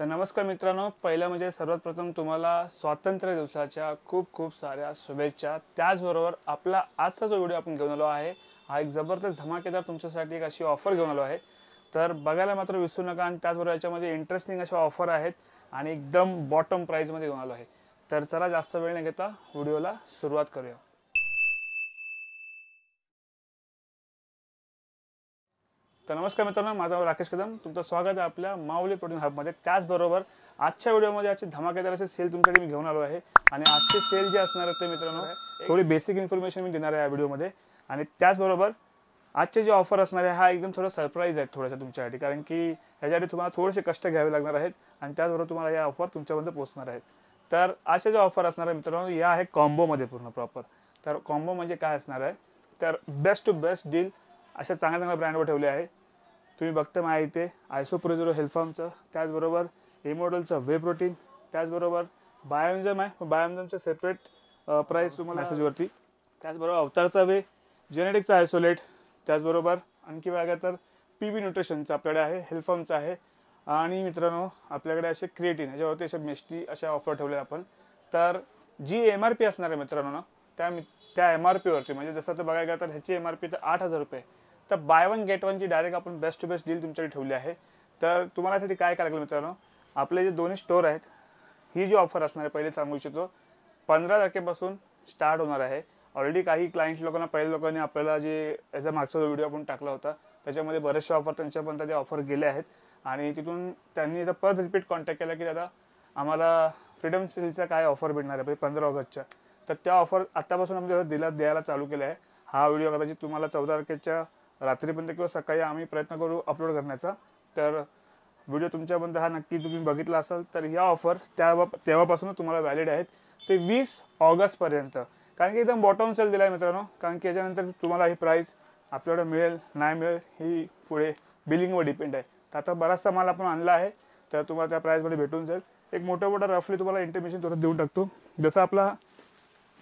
तर नमस्कार मित्रांनो पहिलं म्हणजे सर्वात प्रथम तुम्हाला स्वातंत्र्य दिवसाच्या खूप खूप साऱ्या शुभेच्छा त्याचबरोबर आपला आजचा जो व्हिडिओ आपण घेऊन आलो आहे हा एक जबरदस्त धमाकेदार तुमच्यासाठी एक अशी ऑफर घेऊन आलो आहे तर बघायला मात्र विसरू नका आणि त्याचबरोबर याच्यामध्ये इंटरेस्टिंग अशा ऑफर आहेत आणि एकदम बॉटम प्राईजमध्ये घेऊन आलो आहे तर चला जास्त वेळ न घेता व्हिडिओला सुरुवात करूया तर नमस्कार मित्रांनो माझं नाव राकेश कदम तुमचं स्वागत आहे आपल्या माऊली प्रोटीन हबमध्ये त्याचबरोबर आजच्या व्हिडिओमध्ये आजची धमाकेदार असे सेल तुमच्याकडे मी घेऊन आलो आहे आणि आजचे सेल जे असणार आहे ते मित्रांनो थोडी बेसिक इन्फॉर्मेशन मी देणार आहे या व्हिडिओमध्ये आणि त्याचबरोबर आजचे जे ऑफर असणार आहे हा एकदम थोडा सरप्राईज आहे थोड्याशा तुमच्यासाठी कारण की ह्याच्यासाठी तुम्हाला थोडेसे कष्ट घ्यावे लागणार आहेत आणि त्याचबरोबर तुम्हाला या ऑफर तुमच्यापर्यंत पोहोचणार आहेत तर असे जे ऑफर असणार आहे मित्रांनो या आहे कॉम्बोमध्ये पूर्ण प्रॉपर तर कॉम्बो म्हणजे काय असणार आहे तर बेस्ट टू बेस्ट डील अशा चांगल्या चांगल्या ब्रँडवर ठेवले आहे तुम्ही बघता माझ्या इथे आयसोप्रोझेरो हेल्फॉर्मचं त्याचबरोबर एमोडलचं वे प्रोटीन त्याचबरोबर बायोमिझम आहे बायोमिझमचं सेपरेट प्राईस तुम्हाला मॅसेजवरती त्याचबरोबर अवतारचा वे जेनेटिकचा आयसोलेट त्याचबरोबर आणखी बघा तर पी बी न्यूट्रिशनचं आपल्याकडे आहे हेल्फॉर्मचं आहे आणि मित्रांनो आपल्याकडे असे क्रिएटिन ह्याच्यावरती असे मेस्टी अशा ऑफर ठेवलेल्या आपण तर जी एम आर पी असणार आहे मित्रांनो ना त्या त्या एम आर पीवरती म्हणजे जसं तर बघायला गेलं तर ह्याची एम आर पी तर आठ हजार रुपये तर बाय वन गेट वनची डायरेक्ट आपण बेस्ट टू बेस्ट डील तुमच्याकडे ठेवली आहे तर तुम्हाला यासाठी काय करायला मित्रांनो आपले जे दोन्ही स्टोअर आहेत ही जी ऑफर असणार आहे पहिले सांगू इच्छितो पंधरा तारखेपासून स्टार्ट होणार आहे ऑलरेडी काही क्लायंट लोकांना पहिल्या लोकांनी आपल्याला जे याचा मागचा जो व्हिडिओ आपण टाकला होता त्याच्यामध्ये बरेचशा ऑफर त्यांच्यापर्यंत त्या ऑफर गेले आहेत आणि तिथून त्यांनी आता परत रिपीट कॉन्टॅक्ट केला की दादा आम्हाला फ्रीडम सेलचा काय ऑफर भेटणार आहे पंधरा ऑगस्टच्या तर त्या ऑफर आत्तापासून आम्ही दिला द्यायला चालू केलं आहे हा व्हिडिओ कदाचित तुम्हाला चौदा तारखेच्या रात्रीपर्यंत किंवा सकाळी आम्ही प्रयत्न करू अपलोड करण्याचा तर व्हिडिओ तुमच्यापर्यंत हा नक्की तुम्ही बघितला असाल तर ह्या ऑफर त्या तेव्हापासूनच तुम्हाला व्हॅलिड आहेत ते वीस ऑगस्टपर्यंत कारण की एकदम बॉटम सेल दिला आहे मित्रांनो कारण की याच्यानंतर तुम्हाला ही प्राईस आपल्याकडे मिळेल नाही मिळेल ही पुढे बिलिंगवर डिपेंड आहे तर आता बराचसा माल आपण आणला आहे तर तुम्हाला त्या प्राईसमध्ये भेटून जाईल एक मोठं मोठा रफली तुम्हाला इंटिमेशन थोडं देऊन टाकतो जसं आपला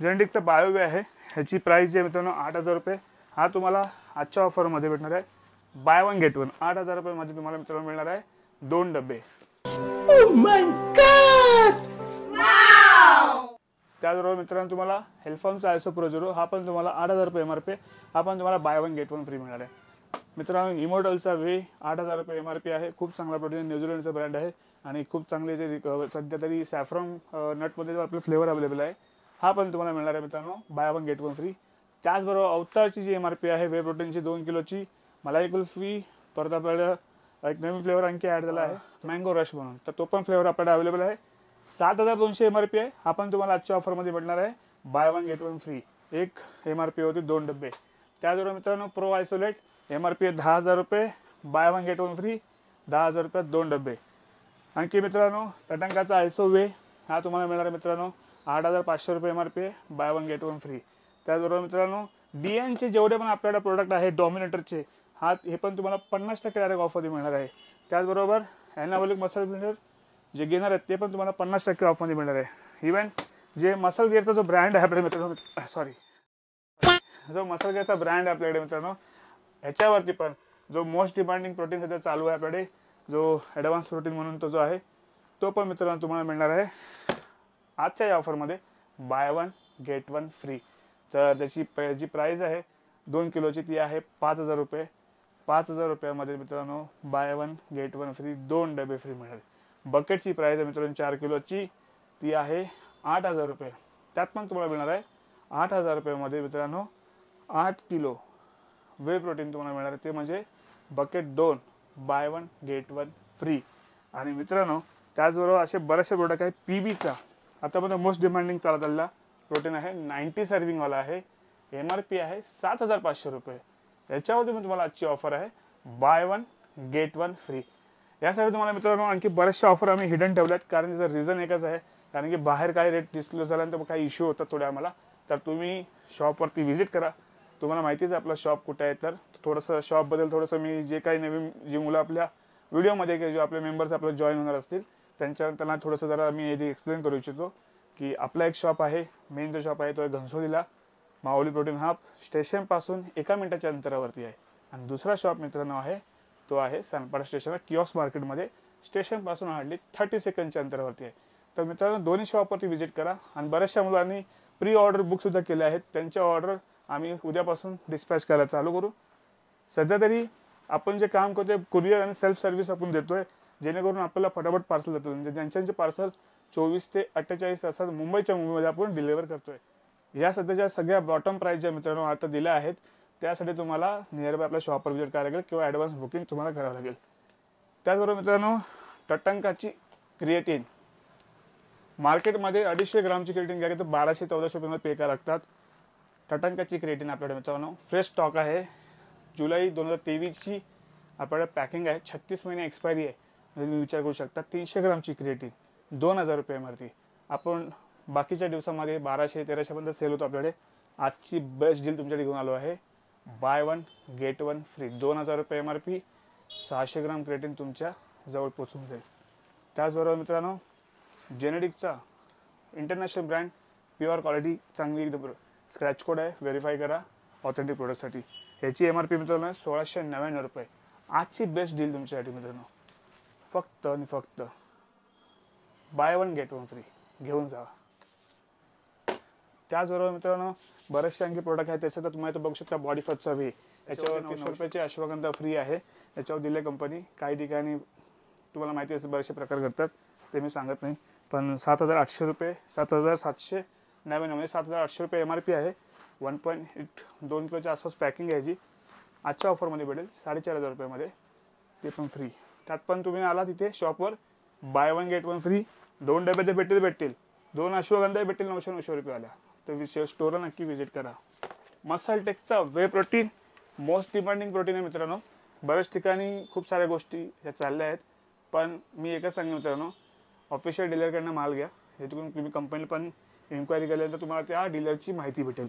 जेनेटिकचा बायोवे आहे ह्याची प्राईस जी आहे मित्रांनो आठ हजार रुपये हा तुम्हाला आजच्या ऑफरमध्ये भेटणार आहे बाय वन गेट वन आठ हजार रुपयामध्ये तुम्हाला मित्रांनो मिळणार आहे दोन डबे oh त्याचबरोबर मित्रांनो तुम्हाला हेल्फॉमचा आयसो प्रोजोरो हा पण तुम्हाला आठ हजार रुपये एम आर पी हा पण तुम्हाला buy one get one free मिळणार आहे मित्रांनो इमोटलचा वे आठ हजार रुपये एम आर पी आहे खूप चांगला प्रोडक्ट न्यूझीलंडचा ब्रँड आहे आणि खूप चांगले जे सध्या तरी सॅफ्रॉम नटमध्ये आपलं फ्लेवर अवेलेबल आहे हा पण तुम्हाला मिळणार आहे मित्रांनो buy one get one free त्याचबरोबर अवतारची जी एम आर पी आहे वे प्रोटीनची दोन किलोची मलाई फ्री परत आपल्याला एक नवीन फ्लेवर आणखी ॲड झाला आहे मँगो रश म्हणून तर तो पण फ्लेवर आपल्याकडे अवेलेबल आहे सात हजार दोनशे एम आर पी आहे हा पण तुम्हाला आजच्या ऑफरमध्ये भेटणार आहे buy one get one free एक एम आर पी होती दोन डबे त्याचबरोबर मित्रांनो pro isolate M R P आहे दहा हजार रुपये buy one get one free दहा हजार रुपयात दोन डबे आणखी मित्रांनो तटंकाचा आयसो वे हा तुम्हाला मिळणार आहे मित्रांनो आठ हजार पाचशे रुपये एम आर पी आहे buy one get one free त्याचबरोबर मित्रांनो बियांचे जेवढे पण आपल्याकडे प्रोडक्ट आहे डॉमिनेटरचे हा हे पण तुम्हाला पन्नास टक्के डायरेक्ट ऑफरमध्ये मिळणार आहे त्याचबरोबर ॲनाबॉलिक मसल ब्लेंडर जे घेणार आहेत ते पण तुम्हाला पन्नास टक्के ऑफमध्ये मिळणार आहे इवन जे मसल गेअरचा जो ब्रँड आहे आपल्याकडे मित्रांनो सॉरी जो मसल गेअरचा ब्रँड आहे आपल्याकडे मित्रांनो ह्याच्यावरती पण जो मोस्ट डिमांडिंग प्रोटीन सध्या चालू आहे आपल्याकडे जो ॲडव्हान्स प्रोटीन म्हणून तो जो आहे तो पण मित्रांनो तुम्हाला मिळणार आहे आजच्या या ऑफरमध्ये buy one get one free तर त्याची प जी प्राईज आहे दोन किलोची ती आहे पाच हजार रुपये पाच हजार रुपयामध्ये मित्रांनो buy one get one free दोन डबे फ्री मिळेल बकेटची प्राईज आहे मित्रांनो चार किलोची ती आहे आठ हजार रुपये त्यात पण तुम्हाला मिळणार आहे आठ हजार रुपयामध्ये मित्रांनो आठ किलो वे प्रोटीन तुम्हाला मिळणार आहे ते म्हणजे बकेट दोन buy one get one free आणि मित्रांनो त्याचबरोबर असे बरेचसे प्रोडक्ट आहे पी बीचा आतापर्यंत मोस्ट डिमांडिंग चालत आला प्रोटीन आहे नाईन्टी सर्विंगवाला आहे एम आर पी आहे सात हजार पाचशे रुपये याच्यावरती मी तुम्हाला आजची ऑफर आहे buy one get one free यासाठी तुम्हाला मित्रांनो आणखी बऱ्याचशा ऑफर आम्ही हिडन ठेवल्यात कारण त्याचं रिझन एकच आहे कारण की बाहेर काही रेट डिस्क्लोज झाल्यानंतर काही इश्यू होतात थोड्या आम्हाला तर तुम्ही शॉपवरती व्हिजिट करा तुम्हाला माहितीच आहे आपला शॉप कुठे आहे तर थोडंसं शॉपबद्दल थोडंसं मी जे काही नवीन जी मुलं आपल्या व्हिडिओमध्ये किंवा जे आपले मेंबर्स आपलं जॉईन होणार असतील त्यांच्या त्यांना थोडंसं जरा मी हे एक्सप्लेन करू इच्छितो की आपला एक शॉप आहे मेन जो शॉप आहे तो आहे घनसोलीला माऊली प्रोटीन हब स्टेशनपासून एका मिनटाच्या अंतरावरती आहे आणि दुसरा शॉप मित्रांनो आहे तो आहे सानपाडा स्टेशनला किऑस मार्केटमध्ये स्टेशनपासून हार्डली थर्टी सेकंडच्या अंतरावरती आहे तर मित्रांनो दोन्ही शॉपवरती व्हिजिट करा आणि बऱ्याचशा मुलांनी प्री ऑर्डर बुकसुद्धा केले आहेत त्यांच्या ऑर्डर आम्ही उद्यापासून डिस्पॅच करायला चालू करू सध्या तरी आपण जे काम करतोय कुरिअर आणि सेल्फ सर्व्हिस आपण देतोय जेणेकरून आपल्याला फटाफट पार्सल देतो म्हणजे ज्यांच्यांचे पार्सल चोवीस ते अठ्ठेचाळीस तासात मुंबईच्या मुंबईमध्ये आपण डिलिव्हर करतोय या सध्याच्या सगळ्या बॉटम प्राईस ज्या मित्रांनो आता दिल्या आहेत त्यासाठी तुम्हाला नियरबाय आपल्या शॉपवर विजिट करावं लागेल किंवा ॲडव्हान्स बुकिंग तुम्हाला करावं लागेल त्याचबरोबर मित्रांनो टटंकाची क्रिएटिन मार्केटमध्ये अडीचशे ग्रामची क्रिएटिन घ्यायला तर बाराशे चौदाशे रुपयामध्ये पे करा लागतात टटंकाची क्रिएटिन आपल्याकडे मित्रांनो फ्रेश स्टॉक आहे जुलै दोन हजार तेवीसची आपल्याकडे पॅकिंग आहे छत्तीस महिने एक्सपायरी आहे म्हणजे तुम्ही विचार करू शकता तीनशे ग्रामची क्रिएटिन दोन हजार रुपये एम आर पी आपण बाकीच्या दिवसामध्ये बाराशे तेराशेपर्यंत सेल होतो आपल्याकडे आजची बेस्ट डील तुमच्याकडे घेऊन आलो आहे buy one get one free दोन हजार रुपये एम आर पी सहाशे ग्राम क्रेटिन तुमच्या जवळ पोचून जाईल त्याचबरोबर मित्रांनो जेनेटिकचा इंटरनॅशनल ब्रँड प्युअर क्वालिटी चांगली एकदम स्क्रॅच कोड आहे व्हेरीफाय करा ऑथेंटिक प्रोडक्टसाठी ह्याची एम आर पी मित्रांनो सोळाशे नव्याण्णव रुपये आजची बेस्ट डील तुमच्यासाठी मित्रांनो फक्त आणि फक्त buy one get one free घेऊन जावा त्याचबरोबर मित्रांनो बरेचसे आणखी प्रोडक्ट आहेत त्याच्यात तुम्ही तर बघू शकता बॉडी फटचा वे याच्यावर नऊशे रुपयाची अश्वगंधा फ्री आहे याच्यावर दिले कंपनी काही ठिकाणी तुम्हाला माहिती असेल बरेचसे प्रकार करतात ते मी सांगत नाही पण सात हजार आठशे रुपये सात हजार सातशे नव्याण्णव म्हणजे सात हजार आठशे रुपये एम आर पी आहे वन पॉईंट एट दोन किलोच्या आसपास पॅकिंग घ्यायची आजच्या ऑफरमध्ये भेटेल साडेचार हजार रुपयामध्ये ते पण फ्री त्यात पण तुम्ही आला तिथे शॉपवर buy one get one free दोन डबे भेटतील भेटतील दोन अश्वगंधा भेटतील नऊशे नऊशे रुपयेवाल्या तर विशेष स्टोरला नक्की व्हिजिट करा मसाल टेकचा whey protein most demanding protein आहे मित्रांनो बऱ्याच ठिकाणी खूप साऱ्या गोष्टी ह्या चालल्या आहेत पण मी एकच सांगेन मित्रांनो ऑफिशियल डीलरकडनं माल घ्या हे तुम्ही कंपनीला पण इन्क्वायरी केल्यानंतर तुम्हाला त्या डीलरची माहिती भेटेल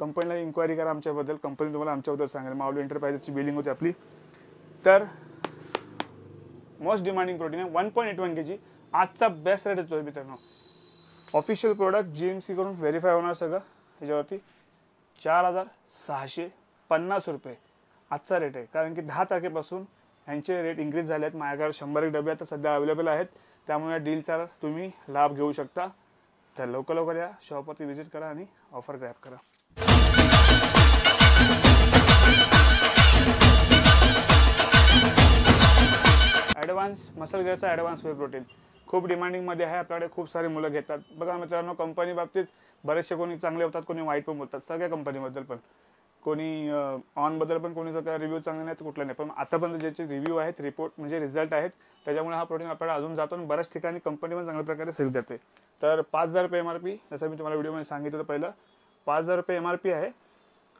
कंपनीला इन्क्वायरी करा आमच्याबद्दल कंपनी तुम्हाला आमच्याबद्दल सांगेल माऊली एंटरप्राइजेसची बिलिंग होती आपली तर मोस्ट डिमांडिंग प्रोटीन आहे one point eight one K G आजचा बेस्ट रेट येतोय मित्रांनो ऑफिशियल प्रोडक्ट जी एम करून व्हेरीफाय होणार सगळं ह्याच्यावरती चार हजार सहाशे पन्नास रुपये आजचा रेट आहे कारण की दहा तारखेपासून यांचे रेट इन्क्रीज झाले आहेत माझ्याकडे शंभर एक डबे आता सध्या अवेलेबल आहेत त्यामुळे या डीलचा तुम्ही लाभ घेऊ शकता तर लवकर लवकर या शॉपवरती व्हिजिट करा आणि ऑफर ग्रॅप करा ॲडव्हान्स मसल गेअरचा ॲडव्हान्स वे प्रोटीन खूप डिमांडिंगमध्ये आहे आपल्याकडे खूप सारे मुलं घेतात बघा मित्रांनो कंपनी बाबतीत बरेचसे कोणी चांगले होतात कोणी वाईट पण बोलतात सगळ्या कंपनीबद्दल पण कोणी ऑनबद्दल पण कोणी जर रिव्ह्यू चांगले नाहीत कुठला नाही पण आतापर्यंत ज्याचे रिव्ह्यू आहेत रिपोर्ट म्हणजे रिझल्ट आहेत त्याच्यामुळे हा प्रोडक्ट आपल्याला अजून जातो आणि बऱ्याच ठिकाणी कंपनी पण चांगल्या प्रकारे सेल देते तर पाच हजार रुपये एम आर पी जसं मी तुम्हाला व्हिडिओमध्ये सांगितलं पहिलं पाच हजार रुपये एम आर पी आहे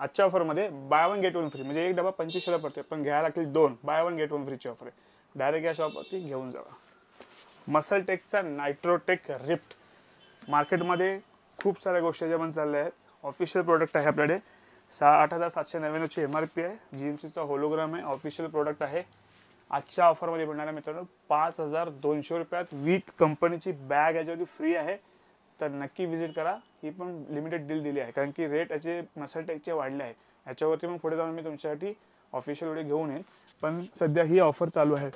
आजच्या ऑफरमध्ये buy one get one free म्हणजे एक डबा पंचवीसशेला पडते पण घ्यायला लागतील दोन बाय वन गेट वन फ्रीची ऑफर आहे डायरेक्ट या शॉपवरती घेऊन जावा मसलटेकचा नायट्रोटेक रिप्ट मार्केटमध्ये खूप साऱ्या गोष्टी ज्या चालल्या आहेत ऑफिशियल प्रोडक्ट आहे आपल्याकडे सहा आठ हजार सातशे नव्याण्णवची एम आर पी आहे जी एम सीचा होलोग्राम आहे ऑफिशियल प्रोडक्ट आहे आजच्या ऑफरमध्ये मिळणार आहे मित्रांनो पाच हजार दोनशे रुपयात विथ कंपनीची बॅग याच्यावरती फ्री आहे तर नक्की विजिट करा ही पण लिमिटेड डील दिली आहे कारण की रेट याचे मसलटेकचे वाढले आहे याच्यावरती मग पुढे जाऊन मी तुमच्यासाठी ऑफिशियल व्हिडिओ घेऊन येईन पण सध्या ही ऑफर चालू आहे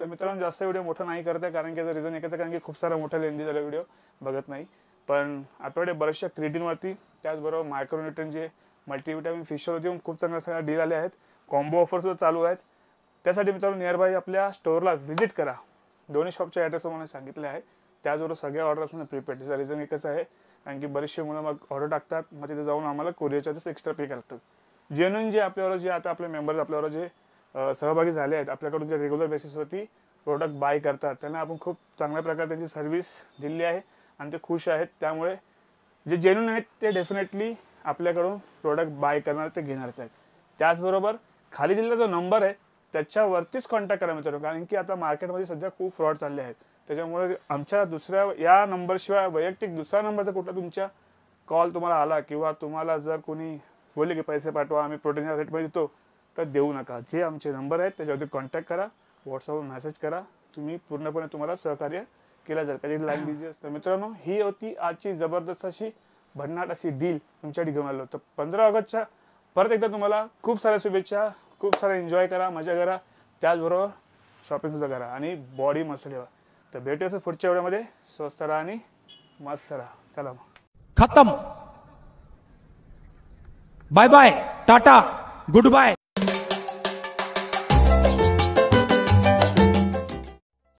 तर मित्रांनो जास्त व्हिडिओ मोठा नाही करते कारण की याचं रिझन आहे कारण की खूप सारा मोठा लेंदी झाला व्हिडिओ बघत नाही पण आपल्याकडे बऱ्याचशा क्रिटीनवरती त्याचबरोबर मायक्रोन्युट्रन जे मल्टीविटामिन फिशरवरती खूप चांगल्या सगळ्या डील आल्या आहेत कॉम्बो ऑफर्ससुद्धा चालू आहेत त्यासाठी मित्रांनो नियरबाय आपल्या स्टोअरला व्हिजिट करा दोन्ही शॉपच्या ॲड्रेस मला सांगितले आहे त्याचबरोबर सगळ्या ऑर्डर असणार प्रीपेड त्याचा रिझन एकच आहे कारण की बरेचसे मुलं मग ऑर्डर टाकतात मग तिथे जाऊन आम्हाला कोरिअरच्याच एक्स्ट्रा पे करतात जेन्युन जे आपल्यावर जे आता आपले मेंबर्स आपल्यावर जे सहभागी झाले आहेत आपल्याकडून जे रेग्युलर बेसिसवरती प्रोडक्ट बाय करतात त्यांना आपण खूप चांगल्या प्रकारे त्यांची सर्व्हिस दिली आहे आणि ते खुश आहेत त्यामुळे जे जेन्युन आहेत ते डेफिनेटली आपल्याकडून प्रोडक्ट बाय करणार ते घेणारच आहेत त्याचबरोबर खाली दिलेला जो नंबर आहे त्याच्यावरतीच कॉन्टॅक्ट करा मित्रांनो कारण की आता मार्केटमध्ये सध्या खूप फ्रॉड चालले आहेत त्याच्यामुळे आमच्या दुसऱ्या या नंबरशिवाय वैयक्तिक दुसरा नंबर जर कुठला तुमच्या कॉल तुम्हाला आला किंवा तुम्हाला जर कोणी बोलले की पैसे पाठवा आम्ही प्रोटीनच्या रेटमध्ये देतो तर देऊ नका जे आमचे नंबर आहेत त्याच्यावरती कॉन्टॅक्ट करा व्हॉट्सअपवर मेसेज करा तुम्ही पूर्णपणे तुम्हाला सहकार्य केलं जाईल कधी लाईन बिझी असतं मित्रांनो ही होती आजची जबरदस्त अशी भन्नाट अशी डील तुमच्या घेऊन आलो तर पंधरा ऑगस्टच्या परत एकदा तुम्हाला खूप साऱ्या शुभेच्छा खूप सारे एन्जॉय करा मजा करा त्याचबरोबर शॉपिंग सुद्धा करा आणि बॉडी मस्त ठेवा तर भेटूया असं पुढच्या वेळेमध्ये स्वस्त राहा आणि मस्त राहा चला मग खतम बाय बाय टाटा गुड बाय